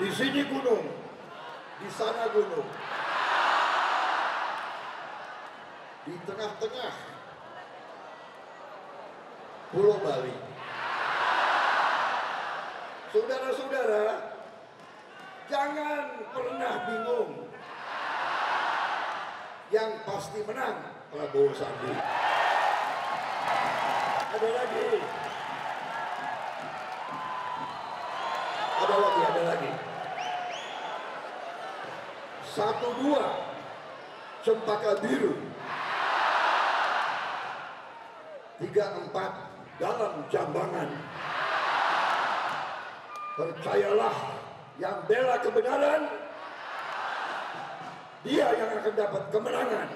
Di sini gunung, di sana gunung. Di tengah-tengah Pulau Bali. Saudara-saudara, jangan pernah bingung. Yang pasti menang Prabowo Sandi. Ada lagi. satu dua cempaka biru tiga empat dalam jambangan percayalah yang bela kebenaran dia yang akan dapat kemenangan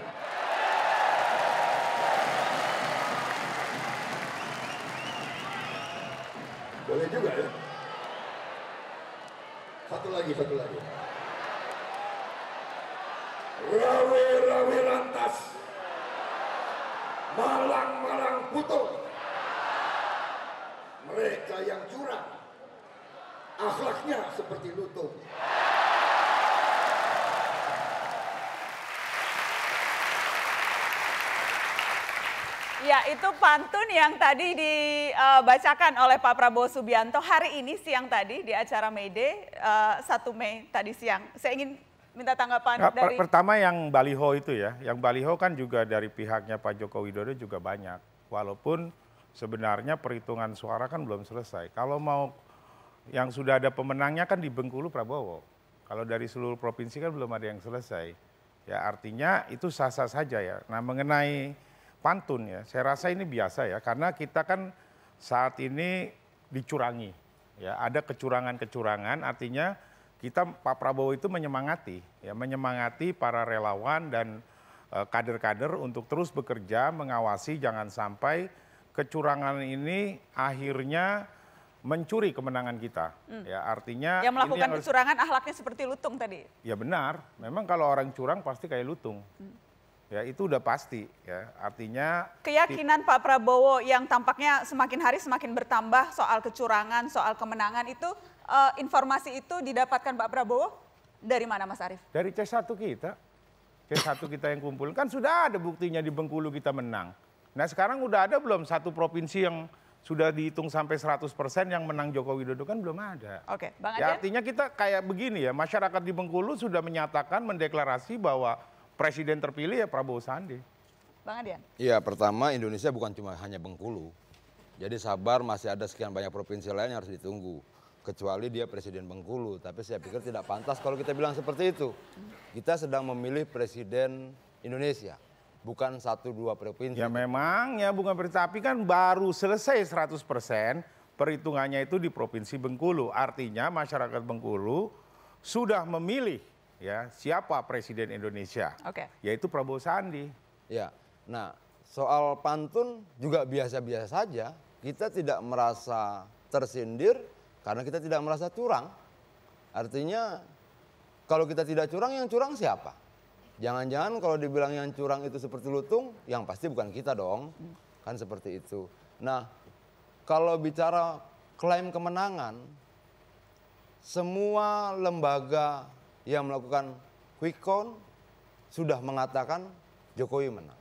boleh juga ya satu lagi satu lagi rawe-rawe lantas malang-malang butuh mereka yang curang akhlaknya seperti lutung Ya, itu pantun yang tadi dibacakan eh, oleh Pak Prabowo Subianto hari ini siang tadi di acara Mayday Day 1 eh, Mei tadi siang. Saya ingin minta tanggapan nah, dari... Pertama yang Baliho itu ya, yang Baliho kan juga dari pihaknya Pak Joko Widodo juga banyak. Walaupun sebenarnya perhitungan suara kan belum selesai. Kalau mau yang sudah ada pemenangnya kan di Bengkulu Prabowo. Kalau dari seluruh provinsi kan belum ada yang selesai. Ya artinya itu sah-sah saja ya. Nah mengenai pantun ya, saya rasa ini biasa ya. Karena kita kan saat ini dicurangi. Ya ada kecurangan-kecurangan artinya kita Pak Prabowo itu menyemangati ya menyemangati para relawan dan e, kader-kader uh, untuk terus bekerja mengawasi jangan sampai kecurangan ini akhirnya mencuri kemenangan kita. Hmm. Ya, artinya yang melakukan ini yang kecurangan ahlaknya seperti lutung tadi. Ya benar. Memang kalau orang curang pasti kayak lutung. Hmm. Ya, itu udah pasti ya. Artinya keyakinan Pak Prabowo yang tampaknya semakin hari semakin bertambah soal kecurangan, soal kemenangan itu uh, informasi itu didapatkan Pak Prabowo dari mana Mas Arief? Dari C1 kita. C1 kita yang kumpul kan sudah ada buktinya di Bengkulu kita menang. Nah, sekarang udah ada belum satu provinsi yang sudah dihitung sampai 100% yang menang Joko Widodo kan belum ada. Oke, Bang Adian? ya, Artinya kita kayak begini ya, masyarakat di Bengkulu sudah menyatakan mendeklarasi bahwa presiden terpilih ya Prabowo Sandi. Bang Adian. Iya, pertama Indonesia bukan cuma hanya Bengkulu. Jadi sabar masih ada sekian banyak provinsi lain yang harus ditunggu. Kecuali dia presiden Bengkulu, tapi saya pikir tidak pantas kalau kita bilang seperti itu. Kita sedang memilih presiden Indonesia bukan satu dua provinsi. Ya memang ya bukan tapi kan baru selesai 100 persen perhitungannya itu di provinsi Bengkulu. Artinya masyarakat Bengkulu sudah memilih ya siapa presiden Indonesia, okay. yaitu Prabowo Sandi. Ya, nah soal pantun juga biasa-biasa saja. Kita tidak merasa tersindir karena kita tidak merasa curang. Artinya kalau kita tidak curang, yang curang siapa? Jangan-jangan kalau dibilang yang curang itu seperti lutung, yang pasti bukan kita dong. Kan seperti itu. Nah, kalau bicara klaim kemenangan, semua lembaga yang melakukan quick count sudah mengatakan Jokowi menang.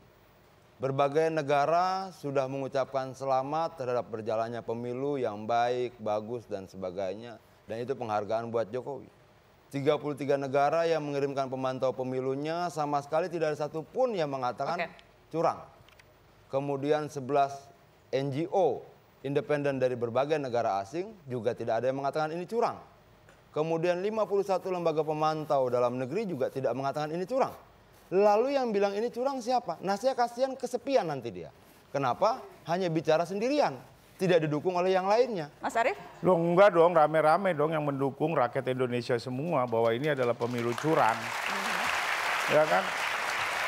Berbagai negara sudah mengucapkan selamat terhadap berjalannya pemilu yang baik, bagus, dan sebagainya. Dan itu penghargaan buat Jokowi. 33 negara yang mengirimkan pemantau pemilunya sama sekali tidak ada satupun yang mengatakan okay. curang. Kemudian 11 NGO independen dari berbagai negara asing juga tidak ada yang mengatakan ini curang. Kemudian 51 lembaga pemantau dalam negeri juga tidak mengatakan ini curang. Lalu yang bilang ini curang siapa? Nah saya kasihan kesepian nanti dia. Kenapa? Hanya bicara sendirian. Tidak didukung oleh yang lainnya. Mas Arief? Loh enggak dong, rame-rame dong yang mendukung rakyat Indonesia semua bahwa ini adalah pemilu curang. Mm-hmm. Ya kan?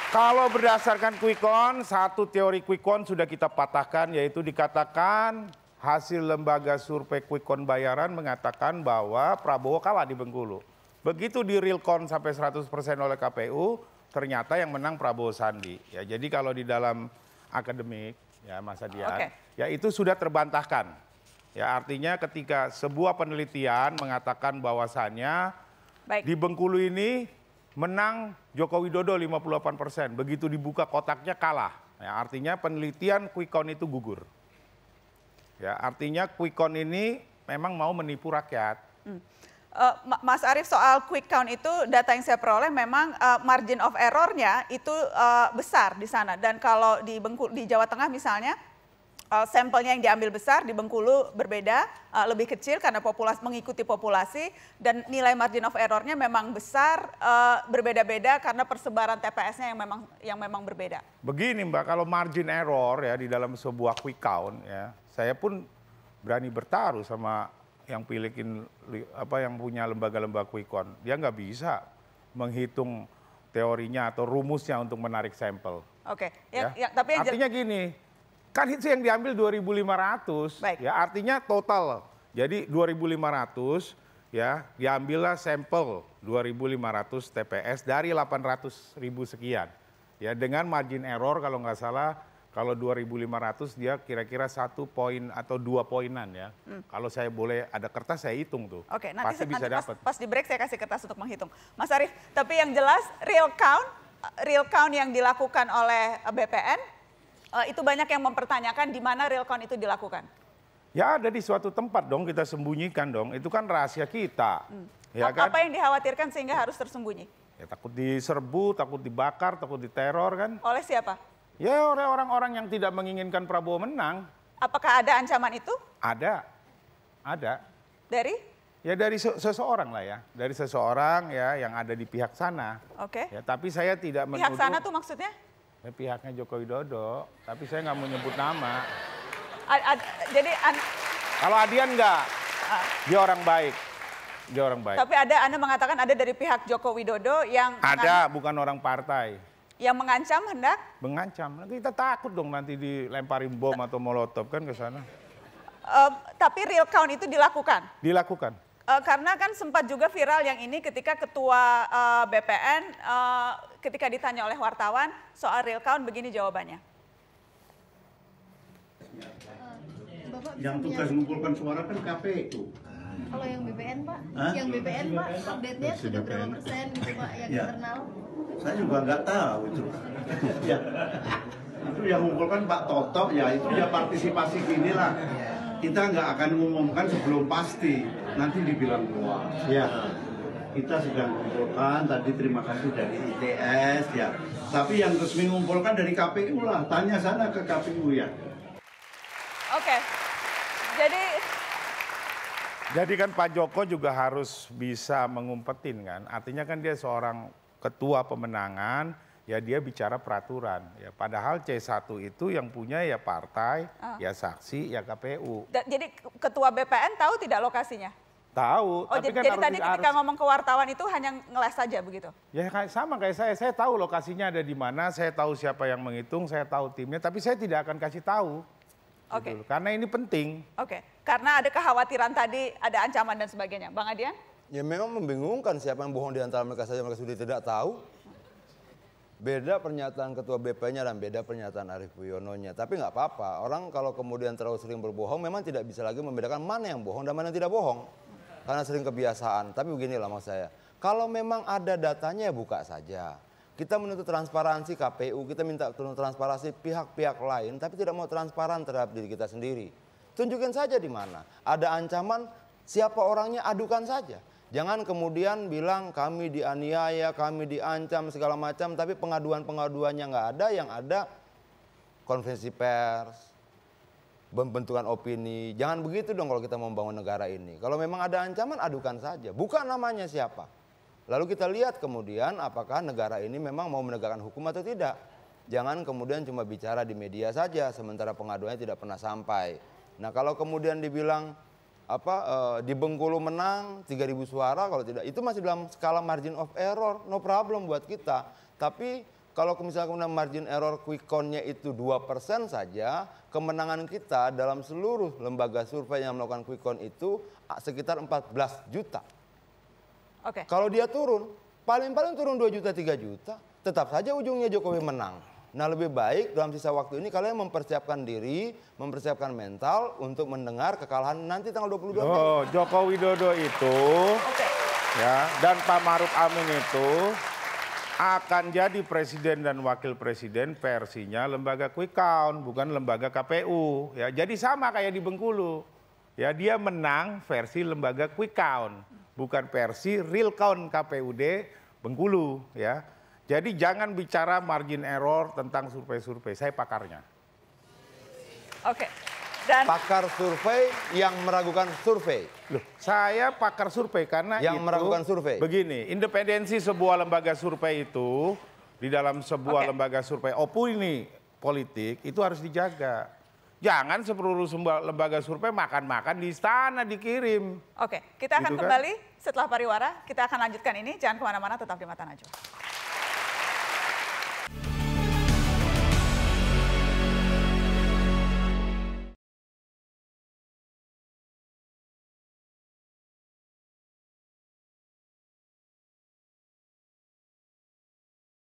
Kalau berdasarkan quick count, satu teori quick count sudah kita patahkan yaitu dikatakan hasil lembaga survei quick count bayaran mengatakan bahwa Prabowo kalah di Bengkulu. Begitu di real count sampai 100% oleh KPU, ternyata yang menang Prabowo Sandi. Ya, jadi kalau di dalam akademik ya Mas Adian, okay. ya itu sudah terbantahkan. Ya artinya ketika sebuah penelitian mengatakan bahwasannya Baik. di Bengkulu ini menang Joko Widodo 58 persen, begitu dibuka kotaknya kalah. Ya, artinya penelitian quick count itu gugur. Ya, artinya quick count ini memang mau menipu rakyat. Hmm. Uh, Mas Arief soal quick count itu data yang saya peroleh memang uh, margin of errornya itu uh, besar di sana dan kalau di Bengkulu di Jawa Tengah misalnya uh, sampelnya yang diambil besar di Bengkulu berbeda uh, lebih kecil karena populasi mengikuti populasi dan nilai margin of errornya memang besar uh, berbeda-beda karena persebaran TPS-nya yang memang yang memang berbeda. Begini Mbak, kalau margin error ya di dalam sebuah quick count ya saya pun berani bertaruh sama yang pilihin apa yang punya lembaga-lembaga quick count. Dia nggak bisa menghitung teorinya atau rumusnya untuk menarik sampel. Oke, okay. ya, ya. ya tapi artinya gini, kan itu yang diambil 2.500, Baik. ya artinya total. Jadi 2.500 ya diambillah sampel 2.500 TPS dari 800.000 sekian, ya dengan margin error kalau nggak salah kalau 2.500 dia kira-kira satu poin atau dua poinan ya. Hmm. Kalau saya boleh ada kertas saya hitung tuh. Oke, okay, nanti, pasti bisa nanti dapat. Pas, pas di break saya kasih kertas untuk menghitung. Mas Arief, tapi yang jelas real count, eh, real count yang dilakukan oleh eh, BPN eh, itu banyak yang mempertanyakan di mana real count itu dilakukan. Ya ada di suatu tempat dong kita sembunyikan dong. Itu kan rahasia kita. Hmm. Ya apa, kan? apa yang dikhawatirkan sehingga harus tersembunyi? Ya takut diserbu, takut dibakar, takut diteror kan. Oleh siapa? Ya oleh orang-orang yang tidak menginginkan Prabowo menang. Apakah ada ancaman itu? Ada, ada. Dari? Ya dari seseorang lah ya, dari seseorang ya yang ada di pihak sana. Oke. Okay. Ya tapi saya tidak menuduh. Pihak sana tuh maksudnya? Ya, pihaknya Joko Widodo, tapi saya nggak mau nyebut nama. A A jadi an... kalau Adian nggak, ah. dia orang baik. Dia orang baik. Tapi ada Anda mengatakan ada dari pihak Joko Widodo yang ada bukan orang partai. Yang mengancam hendak? Mengancam. Kita takut dong nanti dilempari bom atau molotov kan ke sana. Uh, tapi real count itu dilakukan? Dilakukan. Uh, karena kan sempat juga viral yang ini ketika ketua uh, e, BPN uh, e, ketika ditanya oleh wartawan soal real count begini jawabannya. Yang tugas mengumpulkan suara kan KPU. Kalau yang BPN Pak, Hah? yang BPN Pak, update-nya sudah berapa persen gitu Pak yang ya. internal? Saya juga nggak tahu itu. ya. Itu yang mengumpulkan Pak Toto, ya itu ya partisipasi inilah. Iya. Kita nggak akan mengumumkan sebelum pasti, nanti dibilang keluar. Ya kita sedang mengumpulkan. tadi terima kasih dari ITS ya tapi yang resmi mengumpulkan dari KPU lah tanya sana ke KPU ya oke okay. jadi jadi kan Pak Joko juga harus bisa mengumpetin kan. Artinya kan dia seorang ketua pemenangan, ya dia bicara peraturan. Ya padahal C1 itu yang punya ya partai, uh. ya saksi, ya KPU. Jadi ketua BPN tahu tidak lokasinya? Tahu. Oh, tapi jadi, kan jadi tadi ketika harus... ngomong ke wartawan itu hanya ngeles saja begitu? Ya sama kayak saya, saya tahu lokasinya ada di mana, saya tahu siapa yang menghitung, saya tahu timnya, tapi saya tidak akan kasih tahu. Oke. Okay. Gitu. Karena ini penting. Oke. Okay. Karena ada kekhawatiran tadi, ada ancaman dan sebagainya. Bang Adian? Ya memang membingungkan siapa yang bohong di antara mereka saja mereka sudah tidak tahu. Beda pernyataan ketua BP-nya dan beda pernyataan Arief Puyono-nya. Tapi nggak apa-apa, orang kalau kemudian terlalu sering berbohong memang tidak bisa lagi membedakan mana yang bohong dan mana yang tidak bohong. Karena sering kebiasaan. Tapi beginilah maksud saya. Kalau memang ada datanya ya buka saja. Kita menuntut transparansi KPU, kita minta transparansi pihak-pihak lain, tapi tidak mau transparan terhadap diri kita sendiri. Tunjukin saja di mana. Ada ancaman siapa orangnya adukan saja. Jangan kemudian bilang kami dianiaya, kami diancam segala macam, tapi pengaduan-pengaduannya nggak ada, yang ada konvensi pers, pembentukan opini. Jangan begitu dong kalau kita membangun negara ini. Kalau memang ada ancaman, adukan saja. Bukan namanya siapa. Lalu kita lihat kemudian apakah negara ini memang mau menegakkan hukum atau tidak. Jangan kemudian cuma bicara di media saja, sementara pengaduannya tidak pernah sampai. Nah kalau kemudian dibilang apa e, di Bengkulu menang 3000 suara kalau tidak itu masih dalam skala margin of error no problem buat kita tapi kalau misalnya kemudian margin error quick count-nya itu 2% saja kemenangan kita dalam seluruh lembaga survei yang melakukan quick count itu ah, sekitar 14 juta Oke. Okay. Kalau dia turun paling-paling turun 2 juta 3 juta tetap saja ujungnya Jokowi menang Nah lebih baik dalam sisa waktu ini kalian mempersiapkan diri, mempersiapkan mental untuk mendengar kekalahan nanti tanggal 22 Mei. Oh, Joko Widodo itu okay. ya dan Pak Maruf Amin itu akan jadi presiden dan wakil presiden versinya lembaga quick count bukan lembaga KPU ya. Jadi sama kayak di Bengkulu. Ya dia menang versi lembaga quick count bukan versi real count KPUD Bengkulu ya. Jadi jangan bicara margin error tentang survei-survei. Saya pakarnya. Oke. Okay. Dan... Pakar survei yang meragukan survei. Loh, saya pakar survei karena yang itu, meragukan survei. Begini, independensi sebuah lembaga survei itu di dalam sebuah okay. lembaga survei opini politik itu harus dijaga. Jangan seluruh lembaga survei makan-makan di istana dikirim. Oke, kita akan gitu kan? kembali setelah pariwara. Kita akan lanjutkan ini. Jangan kemana-mana, tetap di Mata Najwa.